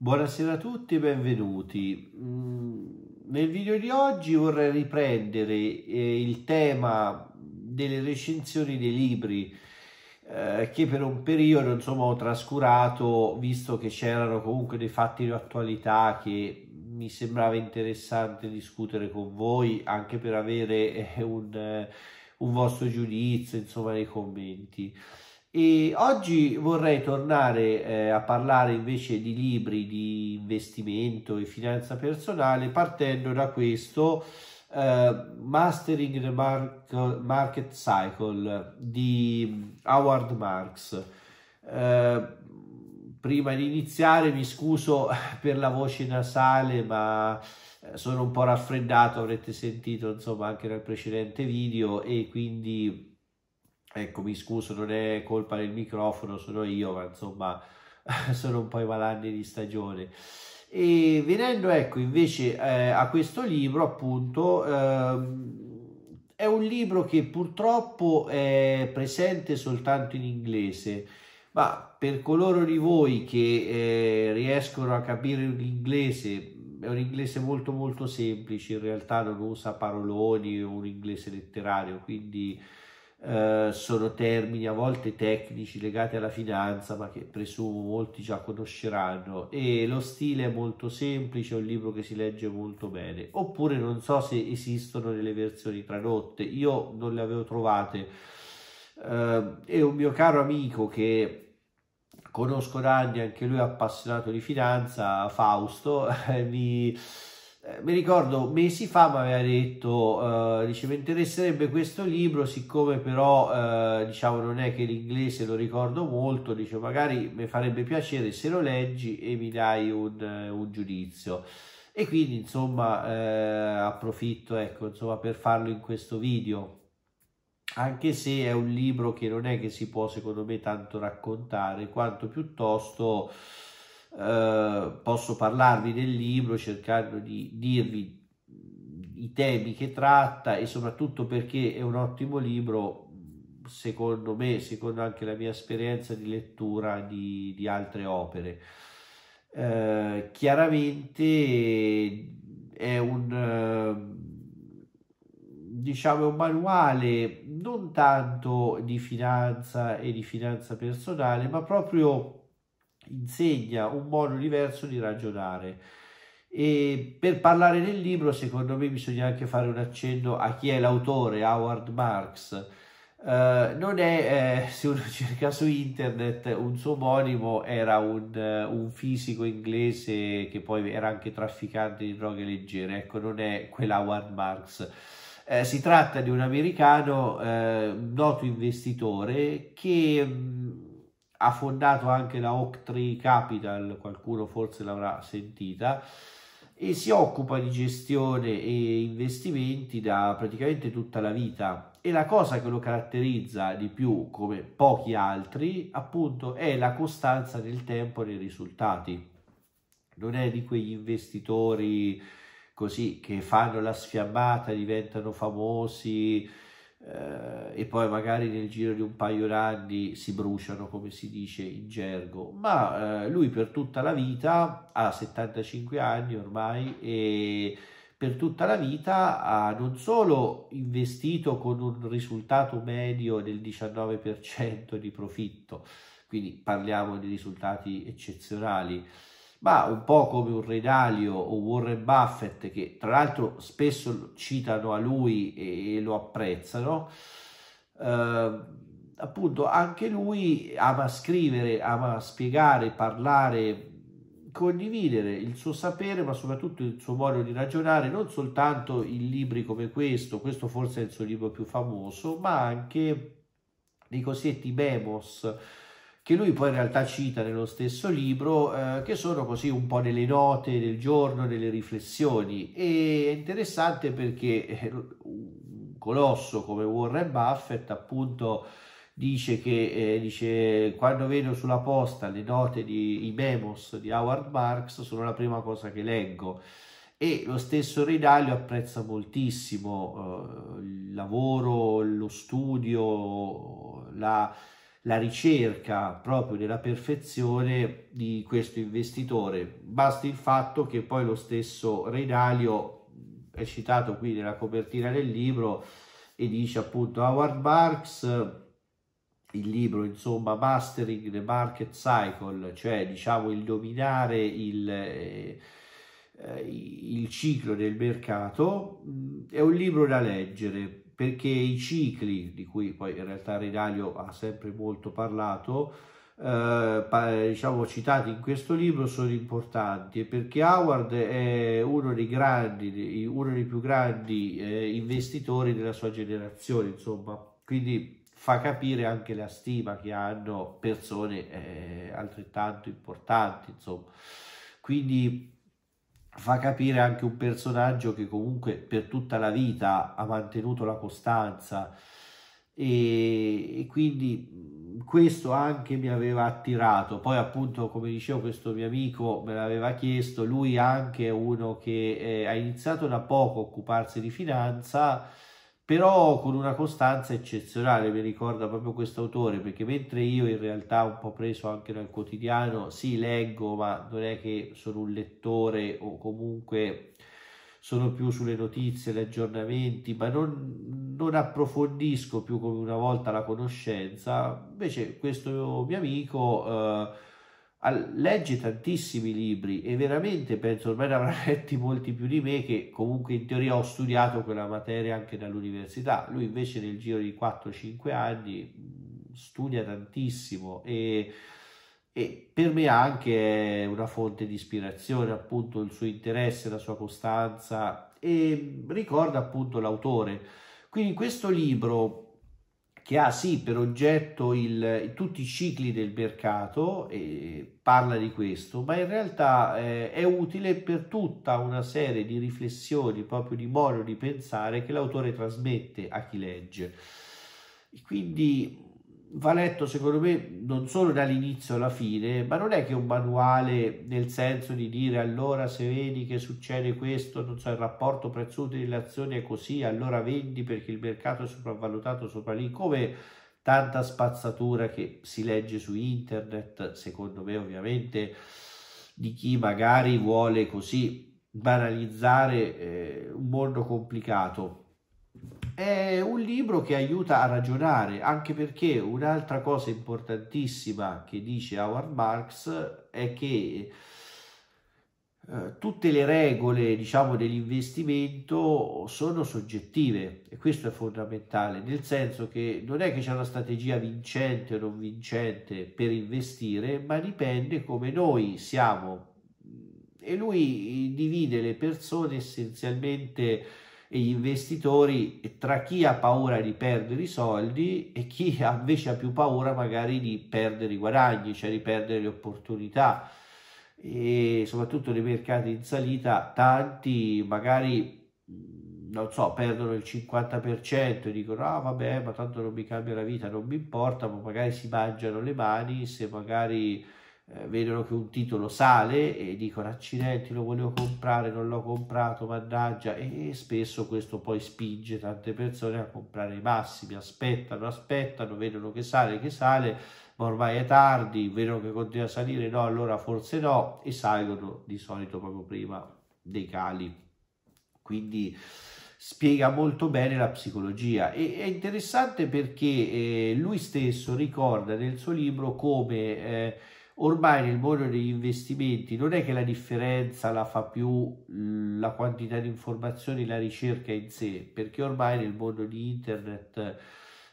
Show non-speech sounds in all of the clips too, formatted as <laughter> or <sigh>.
Buonasera a tutti e benvenuti. Mm, nel video di oggi vorrei riprendere eh, il tema delle recensioni dei libri eh, che per un periodo insomma ho trascurato visto che c'erano comunque dei fatti di attualità che mi sembrava interessante discutere con voi anche per avere eh, un, eh, un vostro giudizio insomma nei commenti. E oggi vorrei tornare eh, a parlare invece di libri di investimento e finanza personale partendo da questo eh, Mastering the Mar- Market Cycle di Howard Marks. Eh, prima di iniziare mi scuso <laughs> per la voce nasale ma eh, sono un po' raffreddato, avrete sentito insomma anche nel precedente video e quindi ecco mi scuso non è colpa del microfono sono io ma insomma <laughs> sono un po' i malanni di stagione e venendo ecco invece eh, a questo libro appunto ehm, è un libro che purtroppo è presente soltanto in inglese ma per coloro di voi che eh, riescono a capire l'inglese è un inglese molto molto semplice in realtà non usa paroloni è un inglese letterario quindi eh, sono termini a volte tecnici legati alla finanza, ma che presumo molti già conosceranno. E lo stile è molto semplice, è un libro che si legge molto bene. Oppure non so se esistono delle versioni tradotte, io non le avevo trovate. Eh, e un mio caro amico che conosco da anni, anche lui è appassionato di finanza, Fausto, <laughs> mi eh, mi ricordo mesi fa mi aveva detto, eh, dice mi interesserebbe questo libro, siccome però eh, diciamo non è che l'inglese lo ricordo molto, dice magari mi farebbe piacere se lo leggi e mi dai un, eh, un giudizio. E quindi insomma eh, approfitto ecco, insomma, per farlo in questo video anche se è un libro che non è che si può secondo me tanto raccontare quanto piuttosto eh, posso parlarvi del libro cercando di dirvi i temi che tratta e soprattutto perché è un ottimo libro secondo me, secondo anche la mia esperienza di lettura di, di altre opere. Eh, chiaramente è un ehm, diciamo un manuale non tanto di finanza e di finanza personale ma proprio insegna un modo diverso di ragionare. E per parlare del libro, secondo me, bisogna anche fare un accenno a chi è l'autore, Howard Marks. Uh, non è, eh, se uno <laughs> cerca su internet, un suo omonimo era un, un, fisico inglese che poi era anche trafficante di droghe leggere, ecco, non è quella Howard Marks. Eh, si tratta di un americano, eh, noto investitore, che mh, mm, ha fondato anche la Octree Capital, qualcuno forse l'avrà sentita, e si occupa di gestione e investimenti da praticamente tutta la vita. E la cosa che lo caratterizza di più, come pochi altri, appunto, è la costanza nel tempo e nei risultati. Non è di quegli investitori così che fanno la sfiammata, diventano famosi, eh, e poi magari nel giro di un paio d'anni si bruciano come si dice in gergo ma eh, lui per tutta la vita ha 75 anni ormai e per tutta la vita ha non solo investito con un risultato medio del 19% di profitto quindi parliamo di risultati eccezionali ma un po' come un Renaglio o Warren Buffett che tra l'altro spesso citano a lui e, e lo apprezzano, eh, appunto anche lui ama scrivere, ama spiegare, parlare, condividere il suo sapere ma soprattutto il suo modo di ragionare, non soltanto in libri come questo, questo forse è il suo libro più famoso, ma anche nei cosiddetti memos, che lui poi in realtà cita nello stesso libro, eh, che sono così un po' delle note del giorno, delle riflessioni. E è interessante perché eh, un colosso come Warren Buffett, appunto, dice che eh, dice, quando vedo sulla posta le note di i memos di Howard Marks sono la prima cosa che leggo e lo stesso Rinaldo apprezza moltissimo eh, il lavoro, lo studio, la la ricerca proprio della perfezione di questo investitore. Basti il fatto che poi lo stesso Reidalio è citato qui nella copertina del libro e dice appunto Howard Marks il libro insomma Mastering the Market Cycle, cioè diciamo il dominare il, eh, il ciclo del mercato, mm, è un libro da leggere perché i cicli, di cui poi in realtà Ridaglio ha sempre molto parlato, eh, diciamo citati in questo libro, sono importanti perché Howard è uno dei, grandi, uno dei più grandi eh, investitori della sua generazione, insomma, quindi fa capire anche la stima che hanno persone eh, altrettanto importanti, insomma. Quindi fa capire anche un personaggio che comunque per tutta la vita ha mantenuto la costanza e, e quindi questo anche mi aveva attirato poi appunto come dicevo questo mio amico me l'aveva chiesto lui anche è uno che eh, ha iniziato da poco a occuparsi di finanza però con una costanza eccezionale, mi ricorda proprio questo autore, perché mentre io in realtà un po' preso anche dal quotidiano, sì leggo, ma non è che sono un lettore o comunque sono più sulle notizie, gli aggiornamenti, ma non, non approfondisco più come una volta la conoscenza, invece questo mio amico... Eh, Ah, legge tantissimi libri e veramente penso ormai ne avrà <laughs> letti molti più di me che comunque in teoria ho studiato quella materia anche dall'università. Lui invece nel giro di 4-5 anni mm, studia tantissimo e, e per me anche è una fonte di ispirazione appunto il suo interesse, la sua costanza e ricorda appunto l'autore. Quindi questo libro che ha sì per oggetto il, tutti i cicli del mercato e parla di questo, ma in realtà eh, è utile per tutta una serie di riflessioni, proprio di modo di pensare che l'autore trasmette a chi legge. Quindi va letto secondo me non solo dall'inizio alla fine, ma non è che un manuale nel senso di dire allora se vedi che succede questo, non so, il rapporto prezzo-utile azioni è così, allora vendi perché il mercato è sopravvalutato sopra lì, come tanta spazzatura che si legge su internet, secondo me ovviamente di chi magari vuole così banalizzare eh, un mondo complicato è un libro che aiuta a ragionare, anche perché un'altra cosa importantissima che dice Howard Marx è che eh, tutte le regole diciamo, dell'investimento sono soggettive e questo è fondamentale nel senso che non è che c'è una strategia vincente o non vincente per investire ma dipende come noi siamo e lui divide le persone essenzialmente e gli investitori tra chi ha paura di perdere i soldi e chi invece ha più paura magari di perdere i guadagni, cioè di perdere le opportunità e soprattutto nei mercati in salita tanti magari non so perdono il 50% e dicono ah vabbè ma tanto non mi cambia la vita non mi importa ma magari si mangiano le mani se magari eh, vedono che un titolo sale e dicono accidenti lo volevo comprare, non l'ho comprato, mannaggia e, spesso questo poi spinge tante persone a comprare i massimi, aspettano, aspettano, vedono che sale, che sale, ma ormai è tardi, vedono che continua a salire, no, allora forse no e salgono di solito proprio prima dei cali. Quindi spiega molto bene la psicologia e è interessante perché eh, lui stesso ricorda nel suo libro come eh, ormai nel mondo degli investimenti non è che la differenza la fa più la quantità di informazioni, la ricerca in sé, perché ormai nel mondo di internet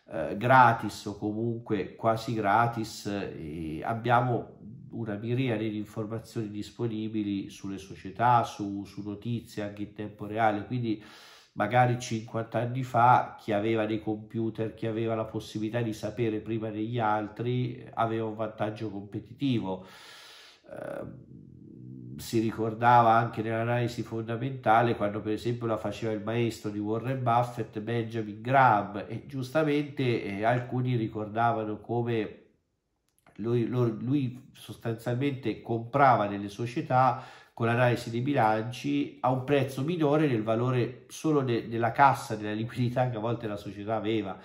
eh, gratis o comunque quasi gratis eh, abbiamo una miriade di informazioni disponibili sulle società, su, su notizie anche in tempo reale, quindi magari 50 anni fa chi aveva dei computer, chi aveva la possibilità di sapere prima degli altri, aveva un vantaggio competitivo. Ehm, si ricordava anche nell'analisi fondamentale quando per esempio la faceva il maestro di Warren Buffett Benjamin Graham e giustamente eh, alcuni ricordavano come lui, lui sostanzialmente comprava delle società con l'analisi dei bilanci a un prezzo minore del valore solo de della cassa, della liquidità che a volte la società aveva.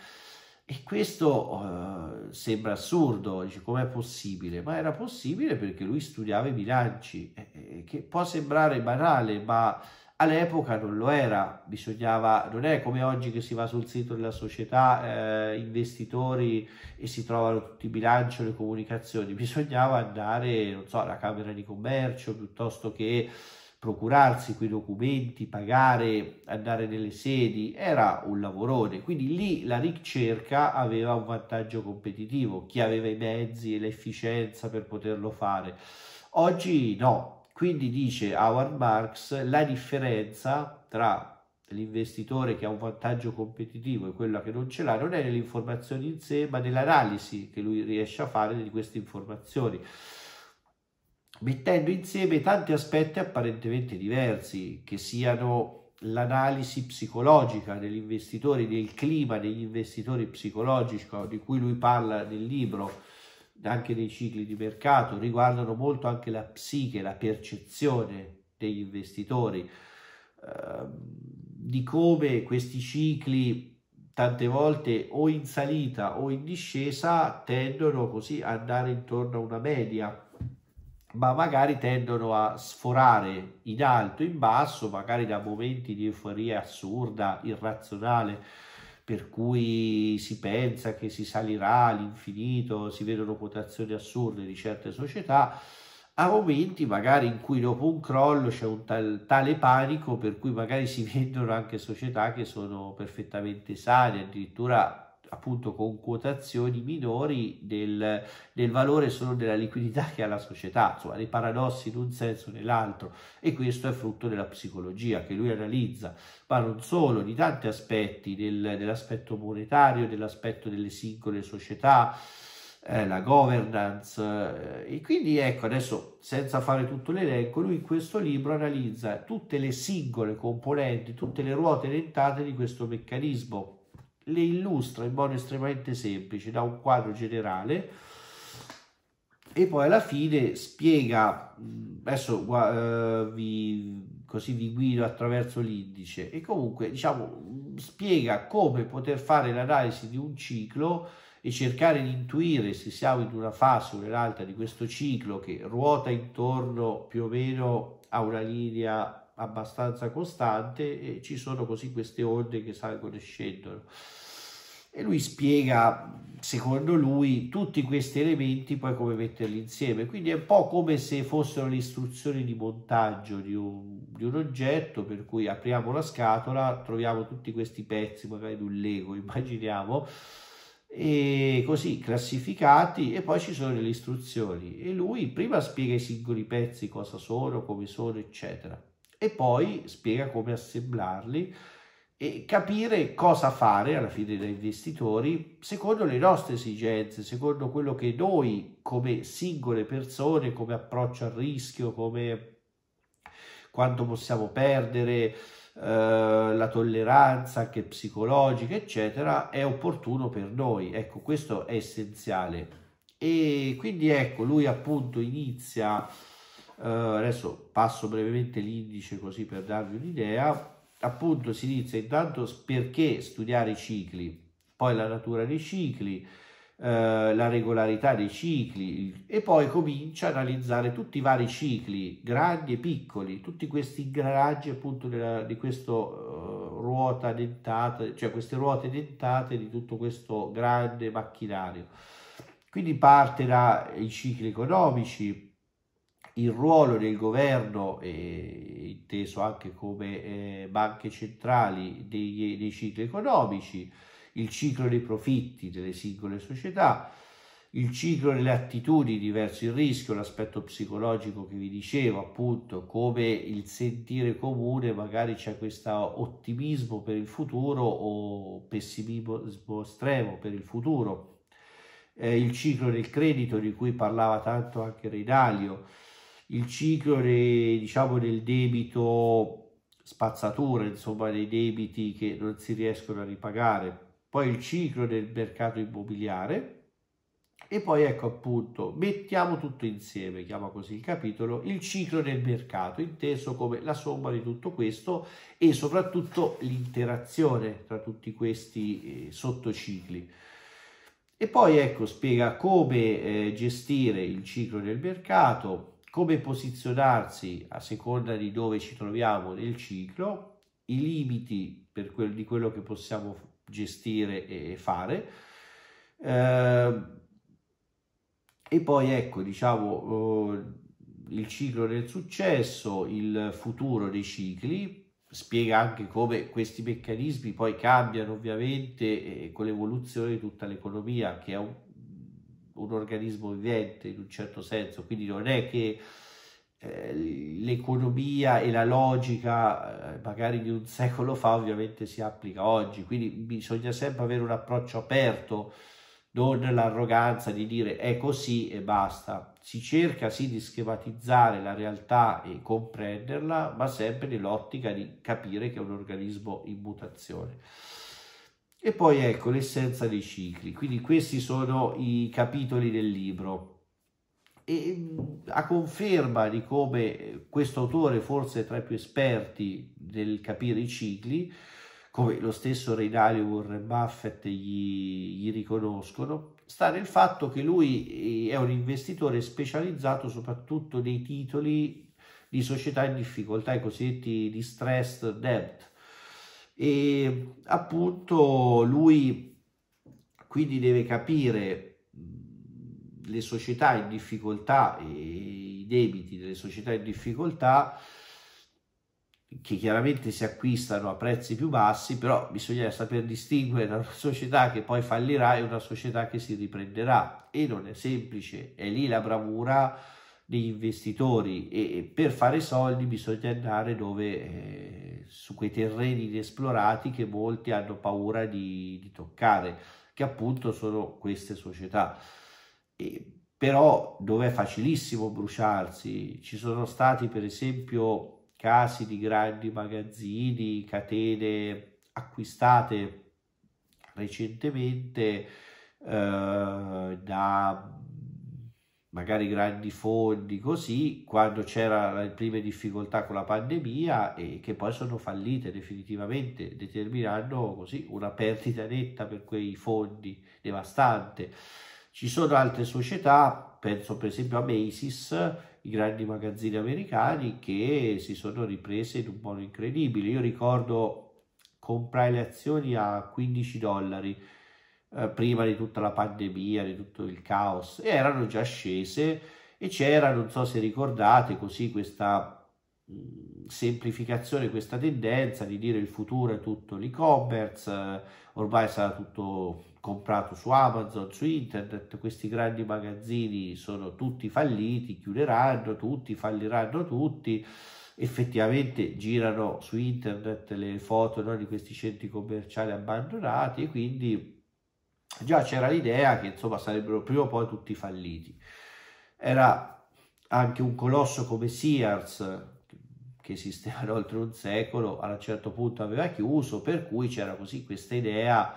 E questo uh, sembra assurdo, dice com'è possibile? Ma era possibile perché lui studiava i bilanci, eh, che può sembrare banale, ma all'epoca non lo era, bisognava, non è come oggi che si va sul sito della società eh, investitori e si trovano tutti i bilanci e le comunicazioni, bisognava andare, non so, alla Camera di Commercio piuttosto che procurarsi quei documenti, pagare, andare nelle sedi, era un lavorone, quindi lì la ricerca aveva un vantaggio competitivo, chi aveva i mezzi e l'efficienza per poterlo fare. Oggi no, quindi dice Howard Marks la differenza tra l'investitore che ha un vantaggio competitivo e quello che non ce l'ha non è nell'informazione in sé, ma nell'analisi che lui riesce a fare di queste informazioni, mettendo insieme tanti aspetti apparentemente diversi, che siano l'analisi psicologica investitori, del clima degli investitori psicologici di cui lui parla nel libro, anche nei cicli di mercato, riguardano molto anche la psiche, la percezione degli investitori, eh, di come questi cicli tante volte o in salita o in discesa tendono così ad andare intorno a una media, ma magari tendono a sforare in alto, in basso, magari da momenti di euforia assurda, irrazionale, per cui si pensa che si salirà all'infinito, si vedono quotazioni assurde di certe società, a momenti magari in cui dopo un crollo c'è un tal, tale panico per cui magari si <laughs> vendono anche società che sono perfettamente sane, addirittura appunto con quotazioni minori del, del, valore solo della liquidità che ha la società, insomma dei paradossi in un senso o nell'altro e questo è frutto della psicologia che lui analizza, ma non solo, di tanti aspetti, del, dell'aspetto monetario, dell'aspetto delle singole società, eh, la governance eh, e quindi ecco adesso senza fare tutto l'elenco lui in questo libro analizza tutte le singole componenti, tutte le ruote dentate di questo meccanismo le illustra in modo estremamente semplice, da un quadro generale e poi alla fine spiega, adesso uh, vi, così vi guido attraverso l'indice e comunque diciamo spiega come poter fare l'analisi di un ciclo e cercare di intuire se siamo in una fase o nell'altra di questo ciclo che ruota intorno più o meno a una linea abbastanza costante e ci sono così queste onde che salgono e scendono. E lui spiega, secondo lui, tutti questi elementi poi come metterli insieme. Quindi è un po' come se fossero le istruzioni di montaggio di un, di un oggetto, per cui apriamo la scatola, troviamo tutti questi pezzi, magari di un Lego, <laughs> immaginiamo, e così classificati e poi ci sono le istruzioni e lui prima spiega i singoli pezzi cosa sono, come sono eccetera e poi spiega come assemblarli e capire cosa fare alla fine da investitori secondo le nostre esigenze, secondo quello che noi come singole persone, come approccio al rischio, come quanto possiamo perdere, Uh, la tolleranza anche psicologica, eccetera, è opportuno per noi. Ecco, questo è essenziale. E quindi ecco, lui appunto inizia Uh, adesso passo brevemente l'indice così per darvi un'idea. Appunto si inizia intanto perché studiare i cicli, poi la natura dei cicli, uh, la regolarità dei cicli e poi comincia ad analizzare tutti i vari cicli, grandi e piccoli, tutti questi ingranaggi appunto della, di questa uh, eh, ruota dentata, cioè queste ruote dentate di tutto questo grande macchinario. Quindi parte dai cicli economici, il ruolo del governo, eh, inteso anche come eh, banche centrali dei, dei, cicli economici, il ciclo dei profitti delle singole società, il ciclo delle attitudini verso il rischio, l'aspetto psicologico che vi dicevo, appunto, come il sentire comune, magari c'è questo ottimismo per il futuro o pessimismo estremo per il futuro. Eh, il ciclo del credito di cui parlava tanto anche Rinalio, il ciclo de, diciamo, del debito spazzatura, insomma dei debiti che non si riescono a ripagare, poi il ciclo del mercato immobiliare e poi ecco appunto mettiamo tutto insieme, chiama così il capitolo, il ciclo del mercato, inteso come la somma di tutto questo e soprattutto l'interazione tra tutti questi eh, sottocicli. E poi ecco spiega come eh, gestire il ciclo del mercato, come posizionarsi a seconda di dove ci troviamo nel ciclo, i limiti per quel, di quello che possiamo gestire e fare. Ehm, e poi ecco, diciamo, oh, il ciclo del successo, il futuro dei cicli, spiega anche come questi meccanismi poi cambiano ovviamente eh, con l'evoluzione di tutta l'economia, che è un un organismo vivente in un certo senso, quindi non è che eh, l'economia e la logica eh, magari di un secolo fa ovviamente si applica oggi, quindi bisogna sempre avere un approccio aperto, non l'arroganza di dire è così e basta. Si cerca sì di schematizzare la realtà e comprenderla, ma sempre nell'ottica di capire che è un organismo in mutazione. E poi ecco l'essenza dei cicli, quindi questi sono i capitoli del libro. E a conferma di come eh, questo autore, forse tra i più esperti nel capire i cicli, come lo stesso Reinaldo Warren Buffett gli, gli riconoscono, sta nel fatto che lui eh, è un investitore specializzato soprattutto nei titoli di società in difficoltà, i cosiddetti distressed debt, e appunto lui quindi deve capire le società in difficoltà e i debiti delle società in difficoltà che chiaramente si acquistano a prezzi più bassi, però bisogna saper distinguere da una società che poi fallirà e una società che si riprenderà e non è semplice, è lì la bravura degli investitori e per fare soldi bisogna andare dove eh, su quei terreni inesplorati che molti hanno paura di, di toccare che appunto sono queste società e, però dove è facilissimo bruciarsi ci sono stati per esempio casi di grandi magazzini catene acquistate recentemente eh, da magari grandi fondi, così, quando c'era le prime difficoltà con la pandemia e che poi sono fallite definitivamente, determinando così una perdita netta per quei fondi devastante. Ci sono altre società, penso per esempio a Macy's, i grandi magazzini americani che si sono riprese in un modo incredibile. Io ricordo comprai le azioni a 15 dollari, eh, prima di tutta la pandemia, di tutto il caos, erano già scese e c'era, non so se ricordate, così questa mm, semplificazione, questa tendenza di dire il futuro è tutto l'e-commerce, eh, ormai sarà tutto comprato su Amazon, su internet, questi grandi magazzini sono tutti falliti, chiuderanno tutti, falliranno tutti effettivamente girano su internet le foto no, di questi centri commerciali abbandonati e quindi già c'era l'idea che insomma sarebbero prima o poi tutti falliti. Era anche un colosso come Sears, che esisteva da oltre un secolo, a un certo punto aveva chiuso, per cui c'era così questa idea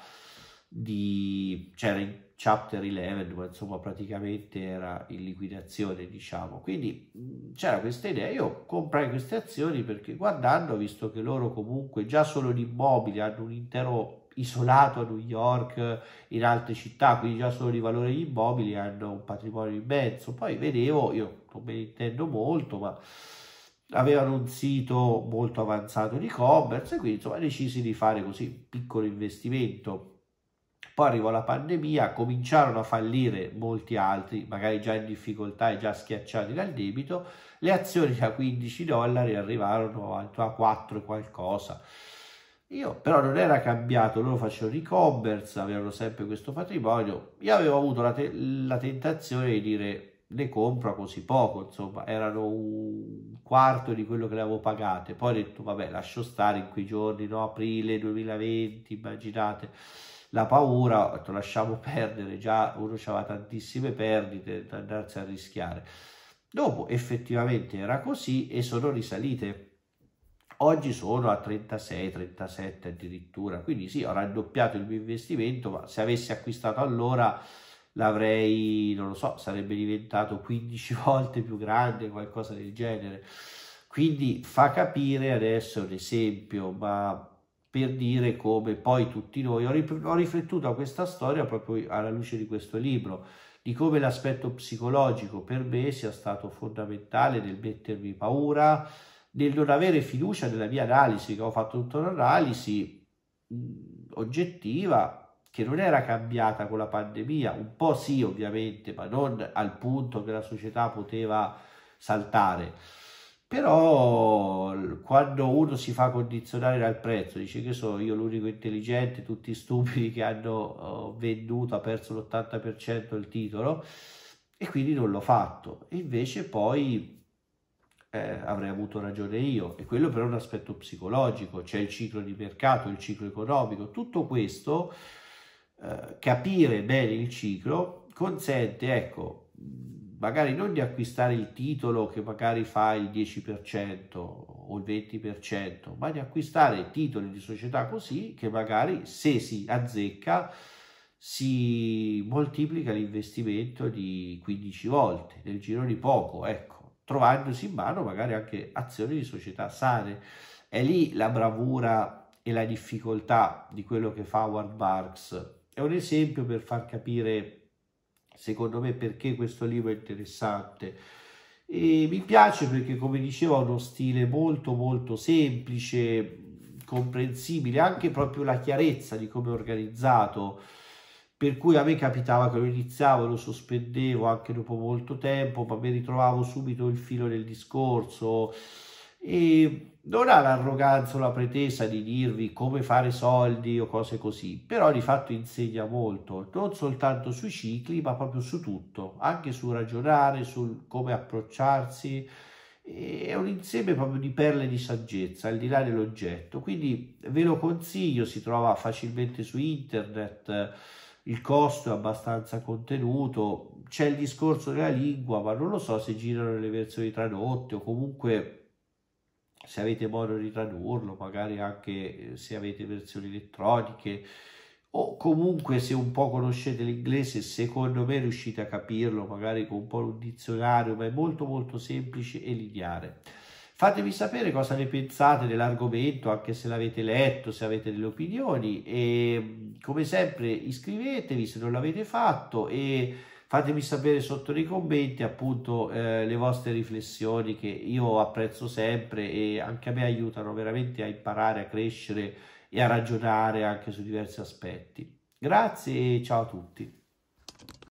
di... c'era in chapter 11, ma insomma praticamente era in liquidazione, diciamo. Quindi c'era questa idea, io comprai queste azioni perché guardando, visto che loro comunque già solo di immobili hanno un intero isolato a New York, in altre città, quindi già solo di valore degli immobili hanno un patrimonio immenso. Poi vedevo, io non me ne intendo molto, ma avevano un sito molto avanzato di e-commerce e quindi insomma decisi di fare così un piccolo investimento. Poi arrivò la pandemia, cominciarono a fallire molti altri, magari già in difficoltà e già schiacciati dal debito, le azioni da 15 dollari arrivarono a 4 qualcosa io però non era cambiato, loro facevano e-commerce, avevano sempre questo patrimonio. Io avevo avuto la, te la tentazione di dire ne compro così poco, insomma, erano un quarto di quello che le avevo pagate. Poi ho detto, vabbè, lascio stare in quei giorni, no? aprile 2020, immaginate la paura, ho detto lasciamo perdere, già uno aveva tantissime perdite da andarsi a rischiare. Dopo effettivamente era così e sono risalite oggi sono a 36, 37 addirittura, quindi sì, ho raddoppiato il mio investimento, ma se avessi acquistato allora l'avrei, non lo so, sarebbe diventato 15 <laughs> volte più grande, qualcosa del genere. Quindi fa capire adesso un esempio, ma per dire come poi tutti noi, ho, riflettuto a questa storia proprio alla luce di questo libro, di come l'aspetto psicologico per me sia stato fondamentale nel mettermi paura, nel non avere fiducia nella mia analisi che ho fatto tutta un'analisi oggettiva che non era cambiata con la pandemia, un po' sì ovviamente, ma non al punto che la società poteva saltare. Però quando uno si fa condizionare dal prezzo, dice che sono io l'unico intelligente, tutti stupidi che hanno venduto, ha perso l'80% il titolo e quindi non l'ho fatto. Invece poi eh, avrei avuto ragione io e quello però è un aspetto psicologico, c'è il ciclo di mercato, il ciclo economico, tutto questo eh, capire bene il ciclo consente, ecco, magari non di acquistare il titolo che magari fa il 10% o il 20%, ma di acquistare titoli di società così che magari se si azzecca si moltiplica l'investimento di 15 volte nel giro di poco, ecco trovandosi in mano magari anche azioni di società sane. È lì la bravura e la difficoltà di quello che fa Howard Marks. È un esempio per far capire, secondo me, perché questo libro è interessante. E mi piace perché, come dicevo, ha uno stile molto molto semplice, comprensibile, anche proprio la chiarezza di come è organizzato per cui a me capitava che lo iniziavo, lo sospendevo anche dopo molto tempo, ma mi ritrovavo subito il filo del discorso e non ha l'arroganza o la pretesa di dirvi come fare soldi o cose così, però di fatto insegna molto, non soltanto sui cicli, ma proprio su tutto, anche sul ragionare, su come approcciarsi, è un insieme proprio di perle di saggezza al di là dell'oggetto quindi ve lo consiglio si trova facilmente su internet il costo è abbastanza contenuto, c'è il discorso della lingua, ma non lo so se girano le versioni tradotte o comunque se avete modo di tradurlo, magari anche eh, se avete versioni elettroniche o comunque se un po' conoscete l'inglese, secondo me riuscite a capirlo, magari con un po' un dizionario, ma è molto molto semplice e lineare. Fatevi sapere cosa ne pensate dell'argomento, anche se l'avete letto, se avete delle opinioni e come sempre iscrivetevi se non l'avete fatto e fatemi sapere sotto nei commenti appunto eh, le vostre riflessioni che io apprezzo sempre e anche a me aiutano veramente a imparare, a crescere e a ragionare anche su diversi aspetti. Grazie e ciao a tutti.